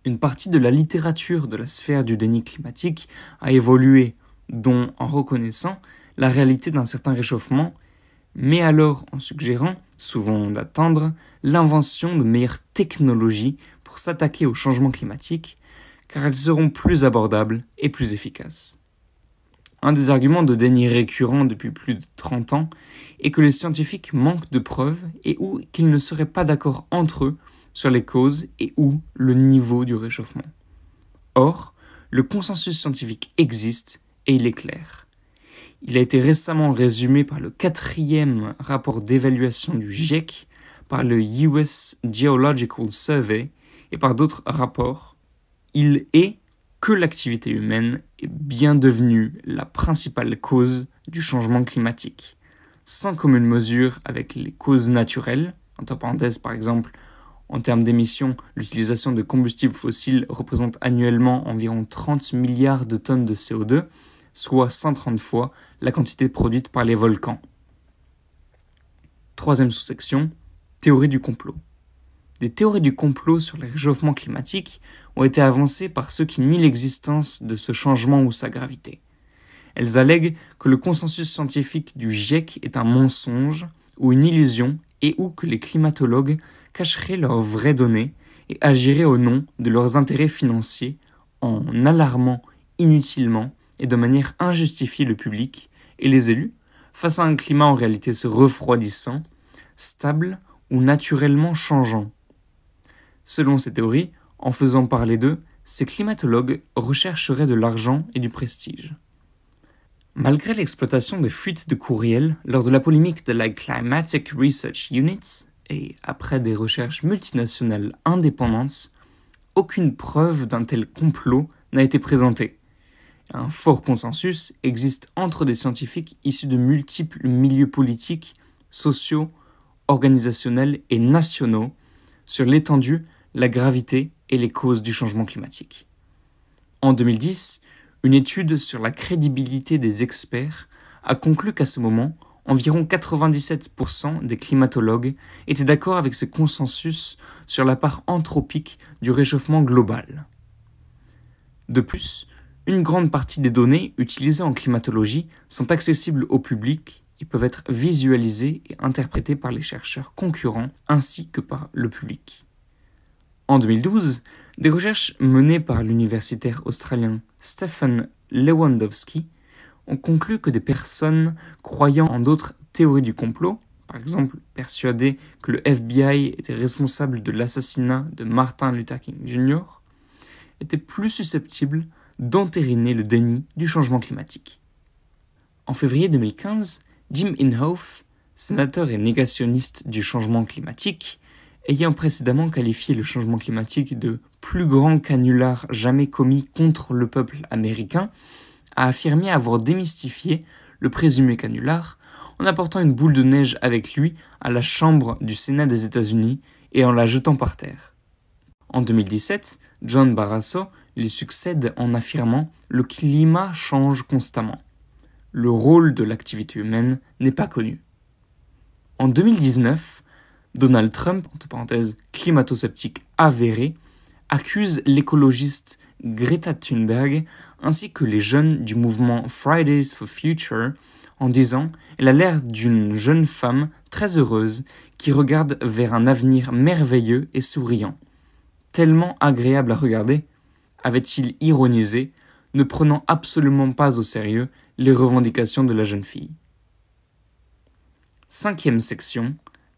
Une partie de la littérature de la sphère du déni climatique a évolué, dont en reconnaissant la réalité d'un certain réchauffement, mais alors en suggérant, souvent d'attendre, l'invention de meilleures technologies pour s'attaquer au changement climatique, car elles seront plus abordables et plus efficaces. Un des arguments de déni récurrent depuis plus de 30 ans est que les scientifiques manquent de preuves et ou qu'ils ne seraient pas d'accord entre eux sur les causes et ou le niveau du réchauffement. Or, le consensus scientifique existe et il est clair. Il a été récemment résumé par le quatrième rapport d'évaluation du GIEC, par le US Geological Survey et par d'autres rapports. Il est que l'activité humaine est bien devenue la principale cause du changement climatique, sans commune mesure avec les causes naturelles, entre parenthèses par exemple, en termes d'émissions, l'utilisation de combustibles fossiles représente annuellement environ 30 milliards de tonnes de CO2, soit 130 fois la quantité produite par les volcans. Troisième sous-section, théorie du complot des théories du complot sur le réchauffement climatique ont été avancées par ceux qui nient l'existence de ce changement ou sa gravité. Elles allèguent que le consensus scientifique du GIEC est un mensonge ou une illusion et où que les climatologues cacheraient leurs vraies données et agiraient au nom de leurs intérêts financiers en alarmant inutilement et de manière injustifiée le public et les élus face à un climat en réalité se refroidissant, stable ou naturellement changeant. Selon ces théories, en faisant parler d'eux, ces climatologues rechercheraient de l'argent et du prestige. Malgré l'exploitation des fuites de courriels lors de la polémique de la Climatic Research Unit et après des recherches multinationales indépendantes, aucune preuve d'un tel complot n'a été présentée. Un fort consensus existe entre des scientifiques issus de multiples milieux politiques, sociaux, organisationnels et nationaux sur l'étendue, la gravité et les causes du changement climatique. En 2010, une étude sur la crédibilité des experts a conclu qu'à ce moment, environ 97% des climatologues étaient d'accord avec ce consensus sur la part anthropique du réchauffement global. De plus, une grande partie des données utilisées en climatologie sont accessibles au public ils peuvent être visualisés et interprétés par les chercheurs concurrents ainsi que par le public. En 2012, des recherches menées par l'universitaire australien Stephen Lewandowski ont conclu que des personnes croyant en d'autres théories du complot, par exemple persuadées que le FBI était responsable de l'assassinat de Martin Luther King Jr., étaient plus susceptibles d'entériner le déni du changement climatique. En février 2015, Jim Inhofe, sénateur et négationniste du changement climatique, ayant précédemment qualifié le changement climatique de plus grand canular jamais commis contre le peuple américain, a affirmé avoir démystifié le présumé canular en apportant une boule de neige avec lui à la Chambre du Sénat des États-Unis et en la jetant par terre. En 2017, John Barrasso lui succède en affirmant Le climat change constamment le rôle de l'activité humaine n'est pas connu. En 2019, Donald Trump, entre parenthèses climato-sceptique avéré, accuse l'écologiste Greta Thunberg ainsi que les jeunes du mouvement Fridays for Future en disant Elle a l'air d'une jeune femme très heureuse qui regarde vers un avenir merveilleux et souriant. Tellement agréable à regarder, avait-il ironisé, ne prenant absolument pas au sérieux les revendications de la jeune fille. Cinquième section,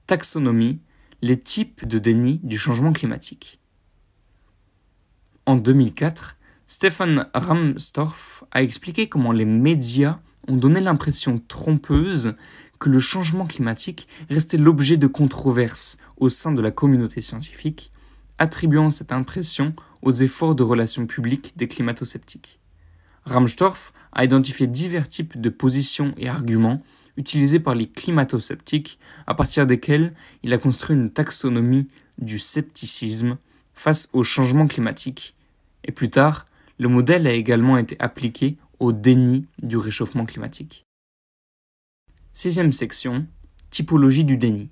taxonomie, les types de déni du changement climatique. En 2004, Stefan Ramstorff a expliqué comment les médias ont donné l'impression trompeuse que le changement climatique restait l'objet de controverses au sein de la communauté scientifique, attribuant cette impression aux efforts de relations publiques des climato-sceptiques. Ramstorff a identifié divers types de positions et arguments utilisés par les climato-sceptiques, à partir desquels il a construit une taxonomie du scepticisme face au changement climatique. Et plus tard, le modèle a également été appliqué au déni du réchauffement climatique. Sixième section, typologie du déni.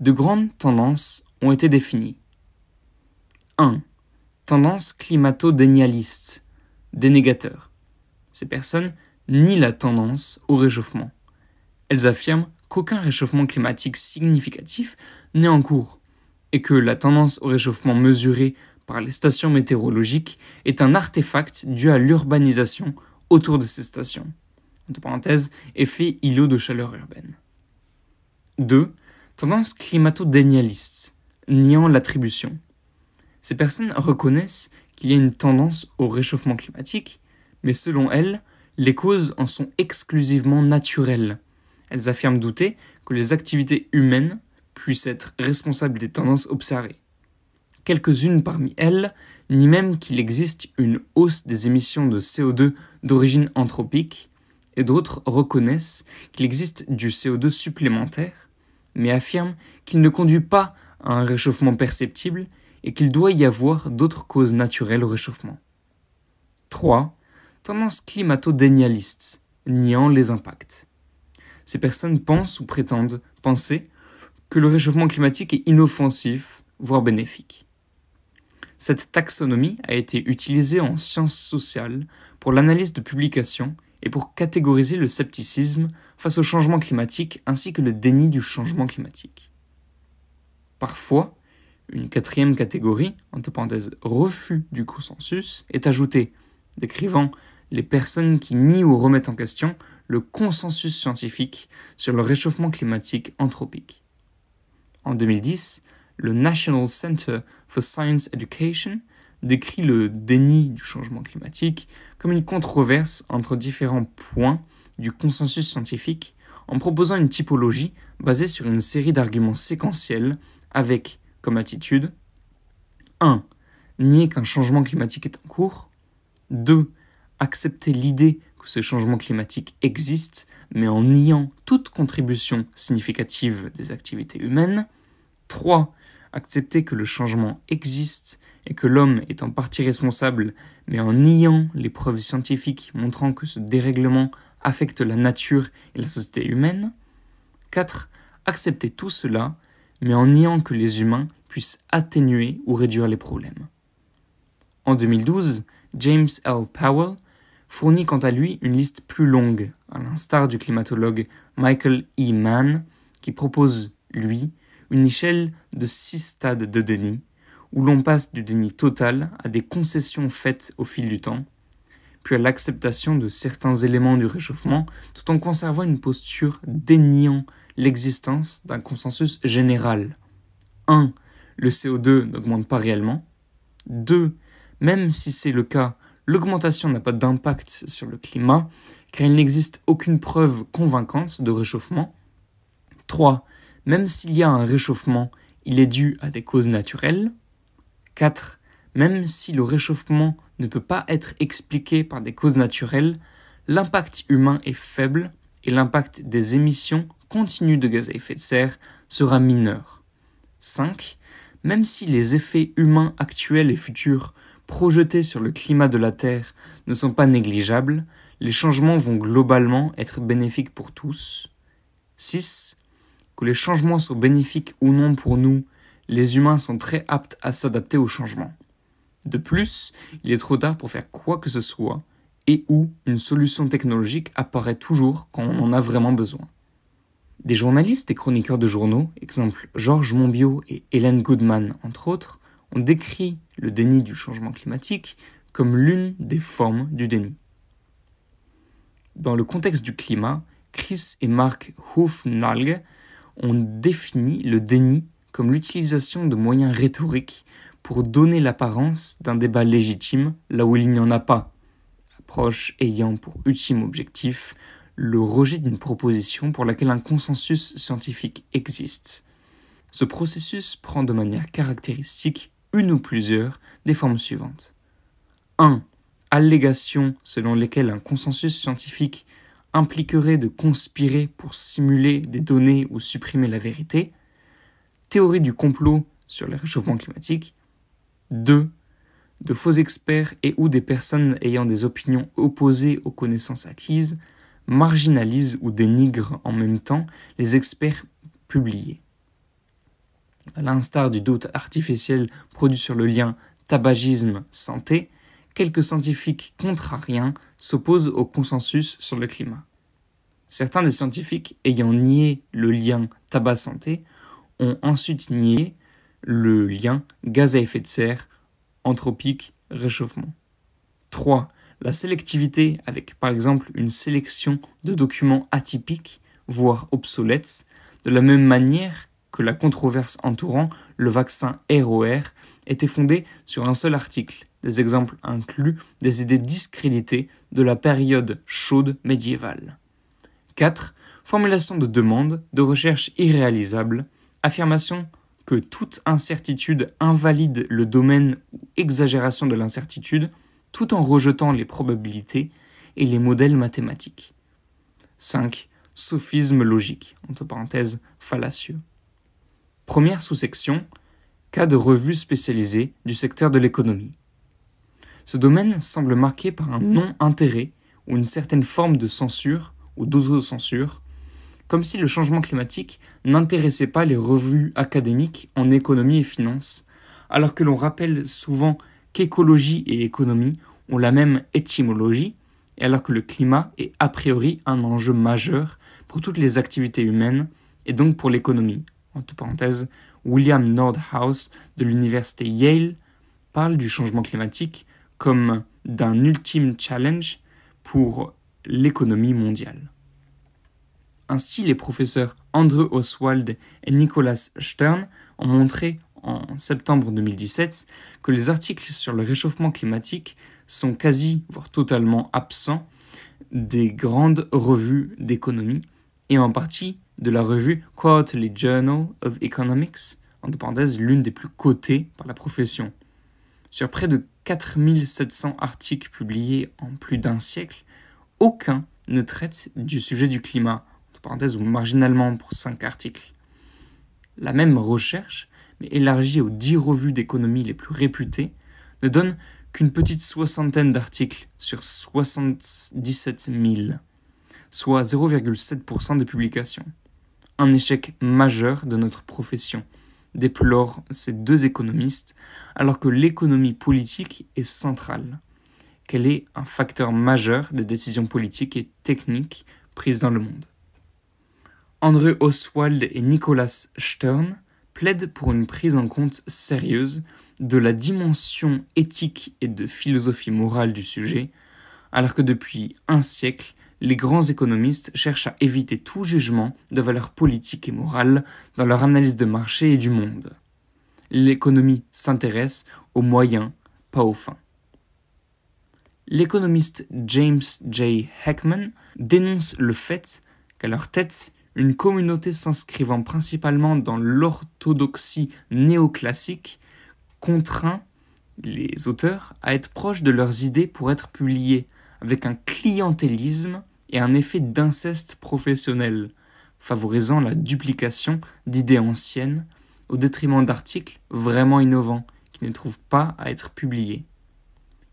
De grandes tendances ont été définies. 1. Tendance climato-dénialiste dénégateurs. Ces personnes nient la tendance au réchauffement. Elles affirment qu'aucun réchauffement climatique significatif n'est en cours et que la tendance au réchauffement mesurée par les stations météorologiques est un artefact dû à l'urbanisation autour de ces stations. effet îlot de chaleur urbaine. 2. Tendance climato-dénialiste, niant l'attribution. Ces personnes reconnaissent qu'il y a une tendance au réchauffement climatique, mais selon elles, les causes en sont exclusivement naturelles. Elles affirment douter que les activités humaines puissent être responsables des tendances observées. Quelques-unes parmi elles nient même qu'il existe une hausse des émissions de CO2 d'origine anthropique, et d'autres reconnaissent qu'il existe du CO2 supplémentaire, mais affirment qu'il ne conduit pas à un réchauffement perceptible et qu'il doit y avoir d'autres causes naturelles au réchauffement. 3. Tendance climato dénialistes niant les impacts. Ces personnes pensent ou prétendent penser que le réchauffement climatique est inoffensif, voire bénéfique. Cette taxonomie a été utilisée en sciences sociales pour l'analyse de publications et pour catégoriser le scepticisme face au changement climatique ainsi que le déni du changement climatique. Parfois, une quatrième catégorie, entre parenthèses refus du consensus, est ajoutée, décrivant les personnes qui nient ou remettent en question le consensus scientifique sur le réchauffement climatique anthropique. En 2010, le National Center for Science Education décrit le déni du changement climatique comme une controverse entre différents points du consensus scientifique en proposant une typologie basée sur une série d'arguments séquentiels avec comme attitude 1. Nier qu'un changement climatique est en cours. 2. Accepter l'idée que ce changement climatique existe, mais en niant toute contribution significative des activités humaines. 3. Accepter que le changement existe et que l'homme est en partie responsable, mais en niant les preuves scientifiques montrant que ce dérèglement affecte la nature et la société humaine. 4. Accepter tout cela, mais en niant que les humains puissent atténuer ou réduire les problèmes. En 2012, James L. Powell fournit quant à lui une liste plus longue, à l'instar du climatologue Michael E. Mann, qui propose, lui, une échelle de six stades de déni, où l'on passe du déni total à des concessions faites au fil du temps, puis à l'acceptation de certains éléments du réchauffement, tout en conservant une posture déniant l'existence d'un consensus général. 1. Le CO2 n'augmente pas réellement. 2. Même si c'est le cas, l'augmentation n'a pas d'impact sur le climat, car il n'existe aucune preuve convaincante de réchauffement. 3. Même s'il y a un réchauffement, il est dû à des causes naturelles. 4. Même si le réchauffement ne peut pas être expliqué par des causes naturelles, l'impact humain est faible et l'impact des émissions continue de gaz à effet de serre sera mineur. 5. Même si les effets humains actuels et futurs projetés sur le climat de la Terre ne sont pas négligeables, les changements vont globalement être bénéfiques pour tous. 6. Que les changements soient bénéfiques ou non pour nous, les humains sont très aptes à s'adapter aux changements. De plus, il est trop tard pour faire quoi que ce soit et où une solution technologique apparaît toujours quand on en a vraiment besoin. Des journalistes et chroniqueurs de journaux, exemple Georges Monbiot et Hélène Goodman entre autres, ont décrit le déni du changement climatique comme l'une des formes du déni. Dans le contexte du climat, Chris et Mark Hufnalg ont défini le déni comme l'utilisation de moyens rhétoriques pour donner l'apparence d'un débat légitime là où il n'y en a pas, approche ayant pour ultime objectif le rejet d'une proposition pour laquelle un consensus scientifique existe. Ce processus prend de manière caractéristique une ou plusieurs des formes suivantes. 1. Allégations selon lesquelles un consensus scientifique impliquerait de conspirer pour simuler des données ou supprimer la vérité. Théorie du complot sur le réchauffement climatique. 2. De faux experts et ou des personnes ayant des opinions opposées aux connaissances acquises, marginalise ou dénigre en même temps les experts publiés. À l'instar du doute artificiel produit sur le lien tabagisme-santé, quelques scientifiques contrariens s'opposent au consensus sur le climat. Certains des scientifiques ayant nié le lien tabac-santé ont ensuite nié le lien gaz à effet de serre, anthropique, réchauffement. 3. La sélectivité avec par exemple une sélection de documents atypiques, voire obsolètes, de la même manière que la controverse entourant le vaccin ROR était fondée sur un seul article. Des exemples inclus des idées discréditées de la période chaude médiévale. 4. Formulation de demandes, de recherche irréalisables, affirmation que toute incertitude invalide le domaine ou exagération de l'incertitude, tout en rejetant les probabilités et les modèles mathématiques. 5. Sophisme logique, entre parenthèses fallacieux. Première sous-section, cas de revue spécialisée du secteur de l'économie. Ce domaine semble marqué par un mm. non-intérêt ou une certaine forme de censure ou d'autocensure, comme si le changement climatique n'intéressait pas les revues académiques en économie et finance, alors que l'on rappelle souvent qu'écologie et économie ont la même étymologie, et alors que le climat est a priori un enjeu majeur pour toutes les activités humaines et donc pour l'économie. Entre parenthèses, William Nordhaus de l'université Yale parle du changement climatique comme d'un ultime challenge pour l'économie mondiale. Ainsi, les professeurs Andrew Oswald et Nicolas Stern ont montré en septembre 2017 que les articles sur le réchauffement climatique sont quasi, voire totalement absents des grandes revues d'économie et en partie de la revue Quarterly Journal of Economics, l'une des plus cotées par la profession. Sur près de 4700 articles publiés en plus d'un siècle, aucun ne traite du sujet du climat, entre parenthèses ou marginalement pour cinq articles. La même recherche mais élargie aux dix revues d'économie les plus réputées, ne donne qu'une petite soixantaine d'articles sur 77 000, soit 0,7% des publications. Un échec majeur de notre profession, déplorent ces deux économistes, alors que l'économie politique est centrale, qu'elle est un facteur majeur des décisions politiques et techniques prises dans le monde. Andrew Oswald et Nicolas Stern plaide pour une prise en compte sérieuse de la dimension éthique et de philosophie morale du sujet, alors que depuis un siècle, les grands économistes cherchent à éviter tout jugement de valeur politique et morale dans leur analyse de marché et du monde. L'économie s'intéresse aux moyens, pas aux fins. L'économiste James J. Heckman dénonce le fait qu'à leur tête, une communauté s'inscrivant principalement dans l'orthodoxie néoclassique contraint les auteurs à être proches de leurs idées pour être publiés, avec un clientélisme et un effet d'inceste professionnel, favorisant la duplication d'idées anciennes au détriment d'articles vraiment innovants qui ne trouvent pas à être publiés.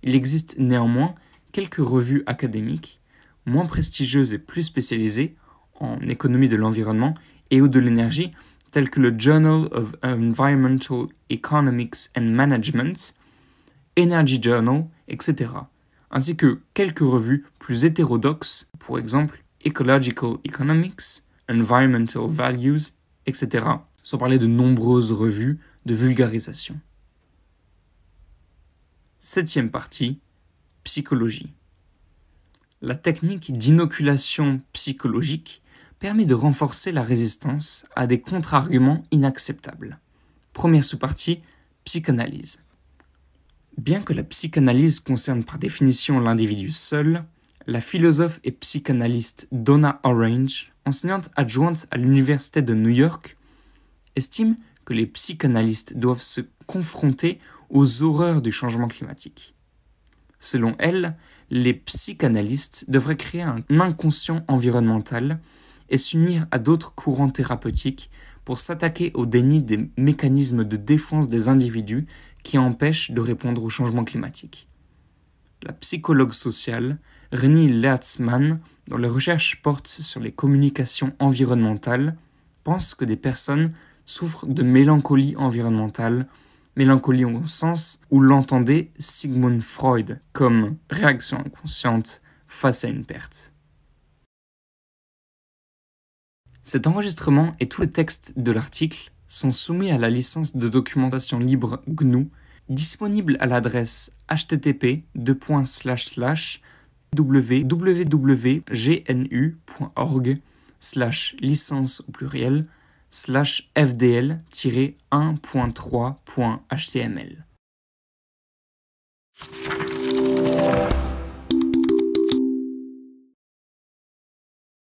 Il existe néanmoins quelques revues académiques, moins prestigieuses et plus spécialisées, en économie de l'environnement et ou de l'énergie, tels que le Journal of Environmental Economics and Management, Energy Journal, etc., ainsi que quelques revues plus hétérodoxes, pour exemple Ecological Economics, Environmental Values, etc., sans parler de nombreuses revues de vulgarisation. Septième partie, psychologie. La technique d'inoculation psychologique permet de renforcer la résistance à des contre-arguments inacceptables. Première sous-partie, psychanalyse. Bien que la psychanalyse concerne par définition l'individu seul, la philosophe et psychanalyste Donna Orange, enseignante adjointe à l'Université de New York, estime que les psychanalystes doivent se confronter aux horreurs du changement climatique. Selon elle, les psychanalystes devraient créer un inconscient environnemental et s'unir à d'autres courants thérapeutiques pour s'attaquer au déni des mécanismes de défense des individus qui empêchent de répondre au changement climatique. La psychologue sociale Renée Leatzmann, dont les recherches portent sur les communications environnementales, pense que des personnes souffrent de mélancolie environnementale, mélancolie au sens où l'entendait Sigmund Freud comme réaction inconsciente face à une perte. Cet enregistrement et tout le texte de l'article sont soumis à la licence de documentation libre GNU disponible à l'adresse http www.gnu.org slash licence au pluriel slash fdl-1.3.html.